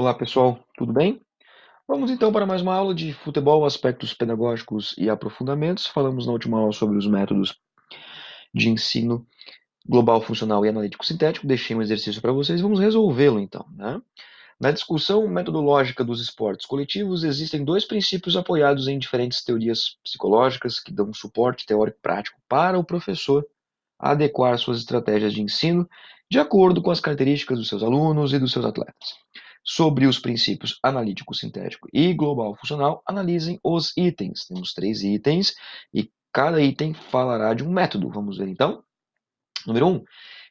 Olá pessoal, tudo bem? Vamos então para mais uma aula de futebol, aspectos pedagógicos e aprofundamentos. Falamos na última aula sobre os métodos de ensino global, funcional e analítico sintético. Deixei um exercício para vocês, vamos resolvê-lo então. Né? Na discussão metodológica dos esportes coletivos, existem dois princípios apoiados em diferentes teorias psicológicas que dão suporte teórico prático para o professor adequar suas estratégias de ensino de acordo com as características dos seus alunos e dos seus atletas. Sobre os princípios analítico, sintético e global funcional, analisem os itens. Temos três itens e cada item falará de um método. Vamos ver então? Número 1. Um,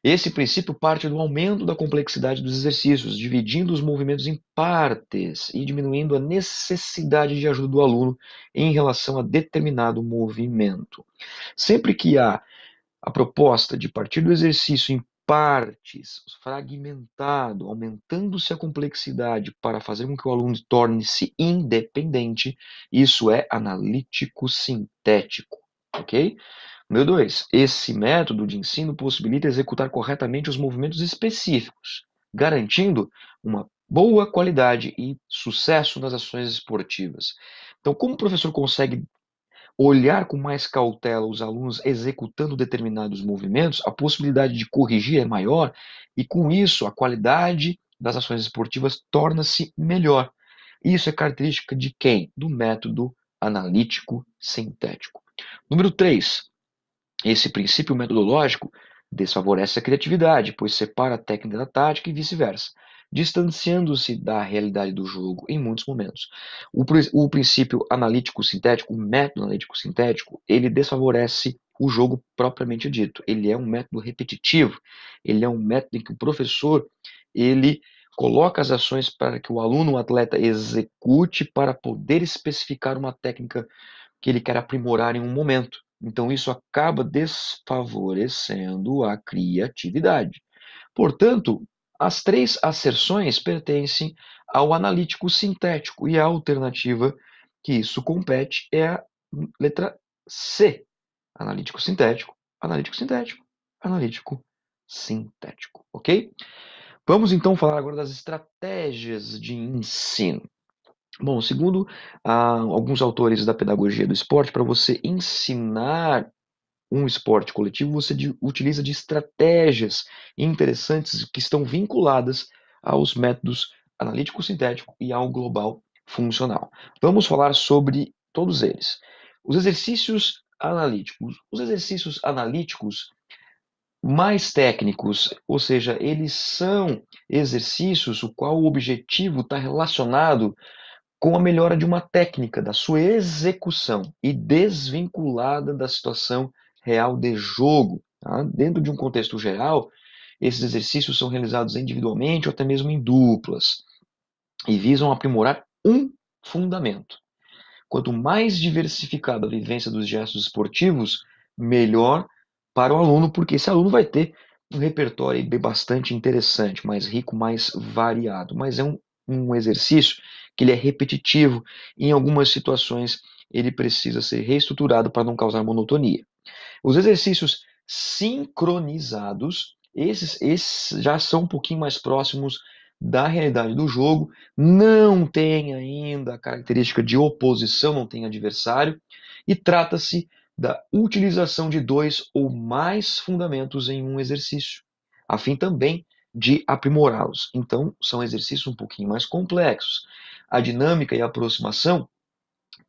esse princípio parte do aumento da complexidade dos exercícios, dividindo os movimentos em partes e diminuindo a necessidade de ajuda do aluno em relação a determinado movimento. Sempre que há a proposta de partir do exercício em partes, fragmentado, aumentando-se a complexidade para fazer com que o aluno torne-se independente, isso é analítico-sintético, ok? Número 2. Esse método de ensino possibilita executar corretamente os movimentos específicos, garantindo uma boa qualidade e sucesso nas ações esportivas. Então, como o professor consegue olhar com mais cautela os alunos executando determinados movimentos, a possibilidade de corrigir é maior e com isso a qualidade das ações esportivas torna-se melhor. Isso é característica de quem? Do método analítico sintético. Número 3. Esse princípio metodológico desfavorece a criatividade, pois separa a técnica da tática e vice-versa distanciando-se da realidade do jogo em muitos momentos. O, o princípio analítico-sintético, o método analítico-sintético, ele desfavorece o jogo propriamente dito. Ele é um método repetitivo, ele é um método em que o professor ele coloca as ações para que o aluno, o atleta, execute para poder especificar uma técnica que ele quer aprimorar em um momento. Então, isso acaba desfavorecendo a criatividade. Portanto, as três asserções pertencem ao analítico sintético e a alternativa que isso compete é a letra C. Analítico sintético, analítico sintético, analítico sintético, ok? Vamos então falar agora das estratégias de ensino. Bom, segundo ah, alguns autores da pedagogia do esporte, para você ensinar um esporte coletivo, você de, utiliza de estratégias interessantes que estão vinculadas aos métodos analítico sintético e ao global funcional. Vamos falar sobre todos eles. Os exercícios analíticos. Os exercícios analíticos mais técnicos, ou seja, eles são exercícios o qual o objetivo está relacionado com a melhora de uma técnica, da sua execução e desvinculada da situação real de jogo. Tá? Dentro de um contexto geral, esses exercícios são realizados individualmente ou até mesmo em duplas e visam aprimorar um fundamento. Quanto mais diversificada a vivência dos gestos esportivos, melhor para o aluno, porque esse aluno vai ter um repertório bastante interessante, mais rico, mais variado. Mas é um, um exercício que ele é repetitivo, e, em algumas situações ele precisa ser reestruturado para não causar monotonia. Os exercícios sincronizados, esses, esses já são um pouquinho mais próximos da realidade do jogo, não tem ainda a característica de oposição, não tem adversário, e trata-se da utilização de dois ou mais fundamentos em um exercício, a fim também de aprimorá-los. Então, são exercícios um pouquinho mais complexos. A dinâmica e a aproximação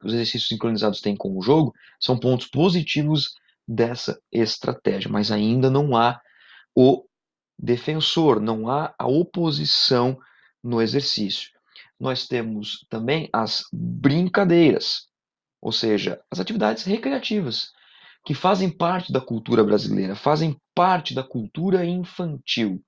que os exercícios sincronizados têm com o jogo são pontos positivos dessa estratégia, mas ainda não há o defensor, não há a oposição no exercício. Nós temos também as brincadeiras, ou seja, as atividades recreativas, que fazem parte da cultura brasileira, fazem parte da cultura infantil.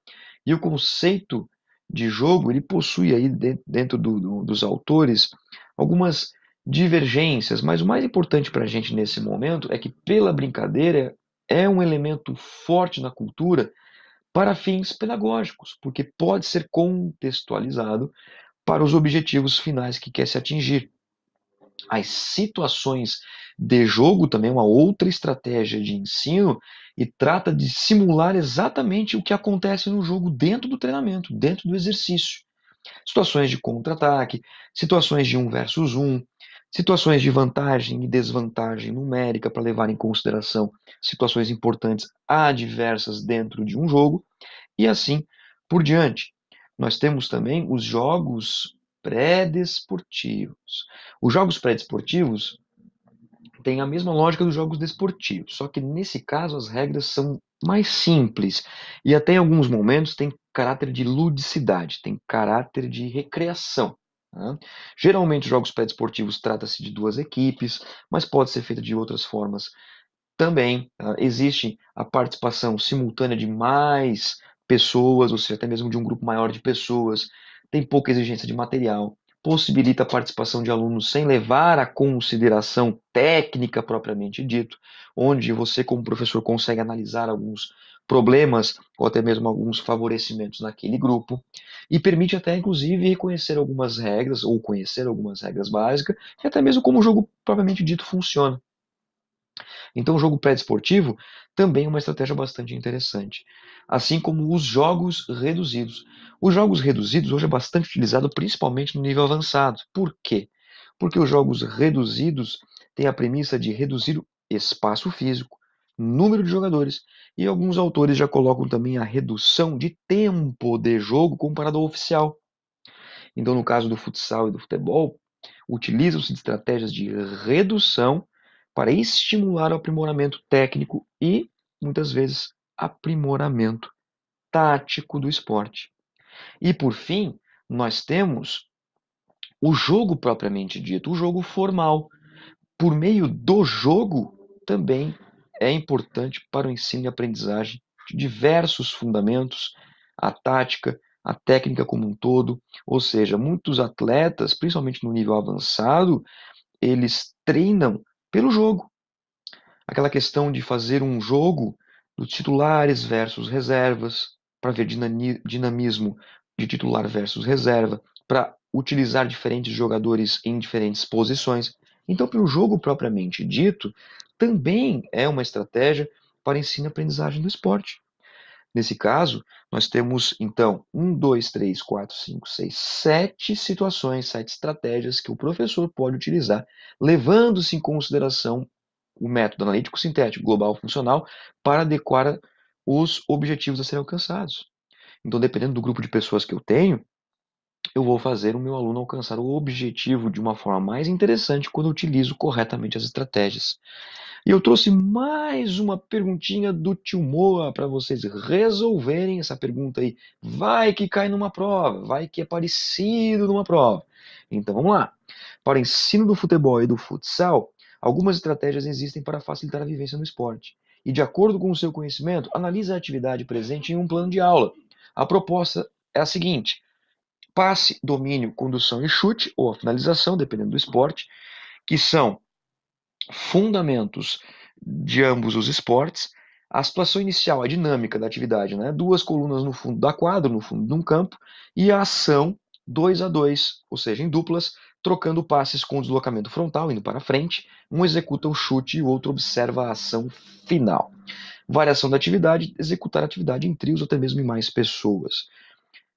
E o conceito de jogo, ele possui aí dentro do, do, dos autores algumas divergências, mas o mais importante para a gente nesse momento é que, pela brincadeira, é um elemento forte na cultura para fins pedagógicos, porque pode ser contextualizado para os objetivos finais que quer se atingir. As situações de jogo também é uma outra estratégia de ensino e trata de simular exatamente o que acontece no jogo dentro do treinamento, dentro do exercício. Situações de contra-ataque, situações de um versus um, Situações de vantagem e desvantagem numérica para levar em consideração situações importantes adversas dentro de um jogo e assim por diante. Nós temos também os jogos pré-desportivos. Os jogos pré-desportivos têm a mesma lógica dos jogos desportivos, só que nesse caso as regras são mais simples e até em alguns momentos tem caráter de ludicidade, tem caráter de recreação. Né? Geralmente, jogos pré-desportivos trata-se de duas equipes, mas pode ser feito de outras formas também. Tá? Existe a participação simultânea de mais pessoas, ou seja, até mesmo de um grupo maior de pessoas. Tem pouca exigência de material, possibilita a participação de alunos sem levar a consideração técnica propriamente dito, onde você, como professor, consegue analisar alguns problemas ou até mesmo alguns favorecimentos naquele grupo e permite até inclusive reconhecer algumas regras ou conhecer algumas regras básicas e até mesmo como o jogo propriamente dito funciona. Então, o jogo pré-desportivo também é uma estratégia bastante interessante, assim como os jogos reduzidos. Os jogos reduzidos hoje é bastante utilizado principalmente no nível avançado. Por quê? Porque os jogos reduzidos têm a premissa de reduzir o espaço físico, número de jogadores. E alguns autores já colocam também a redução de tempo de jogo comparado ao oficial. Então, no caso do futsal e do futebol, utilizam-se de estratégias de redução para estimular o aprimoramento técnico e, muitas vezes, aprimoramento tático do esporte. E, por fim, nós temos o jogo propriamente dito, o jogo formal. Por meio do jogo também é importante para o ensino e aprendizagem de diversos fundamentos, a tática, a técnica como um todo, ou seja, muitos atletas, principalmente no nível avançado, eles treinam pelo jogo. Aquela questão de fazer um jogo dos titulares versus reservas, para ver dinamismo de titular versus reserva, para utilizar diferentes jogadores em diferentes posições. Então, para o jogo propriamente dito, também é uma estratégia para ensino e aprendizagem do esporte. Nesse caso, nós temos então 1, 2, 3, 4, 5, 6, 7 situações, 7 estratégias que o professor pode utilizar, levando-se em consideração o método analítico sintético global funcional para adequar os objetivos a serem alcançados. Então, dependendo do grupo de pessoas que eu tenho, eu vou fazer o meu aluno alcançar o objetivo de uma forma mais interessante quando utilizo corretamente as estratégias. E eu trouxe mais uma perguntinha do tio Moa para vocês resolverem essa pergunta aí. Vai que cai numa prova, vai que é parecido numa prova. Então vamos lá. Para o ensino do futebol e do futsal, algumas estratégias existem para facilitar a vivência no esporte. E de acordo com o seu conhecimento, analise a atividade presente em um plano de aula. A proposta é a seguinte: passe, domínio, condução e chute, ou a finalização, dependendo do esporte, que são fundamentos de ambos os esportes. A situação inicial, a dinâmica da atividade, né? duas colunas no fundo da quadra, no fundo de um campo, e a ação dois a dois, ou seja, em duplas, trocando passes com deslocamento frontal, indo para frente, um executa o chute e o outro observa a ação final. Variação da atividade, executar a atividade em trios ou até mesmo em mais pessoas.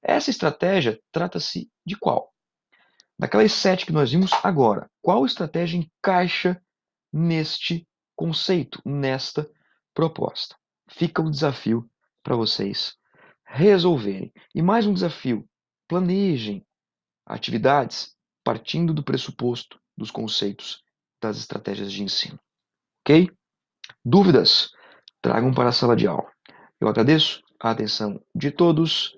Essa estratégia trata-se de qual? Daquelas sete que nós vimos agora. Qual estratégia encaixa neste conceito, nesta proposta? Fica o um desafio para vocês resolverem. E mais um desafio: planejem atividades partindo do pressuposto dos conceitos das estratégias de ensino. Ok? Dúvidas? Tragam para a sala de aula. Eu agradeço a atenção de todos